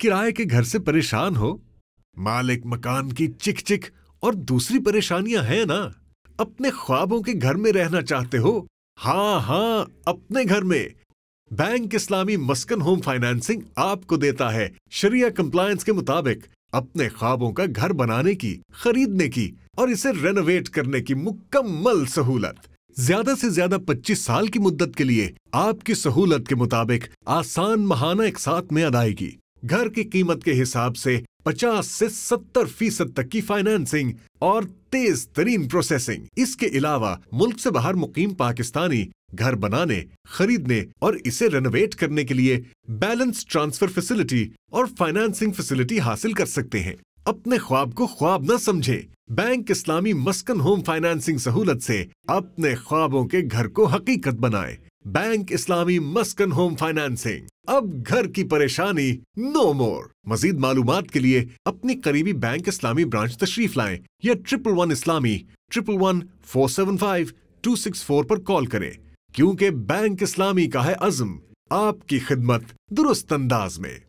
किराए के घर से परेशान हो मालिक मकान की चिक चिक और दूसरी परेशानियां हैं ना अपने ख्वाबों के घर में रहना चाहते हो हाँ हाँ अपने घर में bank Islami Maskan home financing आपको देता है शरिया कंप्लायंस के मुताबिक अपने ख्वाबों का घर बनाने की खरीदने की और इसे रेनोवेट करने की मुकम्मल सहूलत ज्यादा से ज्यादा 25 साल की मुद्दत के लिए आपकी सहूलत के मुताबिक आसान महाना एक साथ में अदायगी घर की कीमत के हिसाब से 50 से 70 फीसद तक की फाइनेंसिंग और तेज तरीन प्रोसेसिंग इसके अलावा मुल्क से बाहर मुकीम पाकिस्तानी घर बनाने खरीदने और इसे रेनोवेट करने के लिए बैलेंस ट्रांसफर फैसिलिटी और फाइनेंसिंग फैसिलिटी हासिल कर सकते हैं अपने ख्वाब को ख्वाब न समझे bank Islami Maskan home financing सहूलत से अपने ख्वाबों के घर को हकीकत बनाए bank Islami Maskan home financing अब घर की परेशानी नो मोर मजीद मालूम के लिए अपने करीबी बैंक इस्लामी ब्रांच तशरीफ लाए या triple one Islami triple one four seven five two six four पर कॉल करें क्योंकि बैंक इस्लामी का है अजम आपकी खिदमत दुरुस्त अंदाज में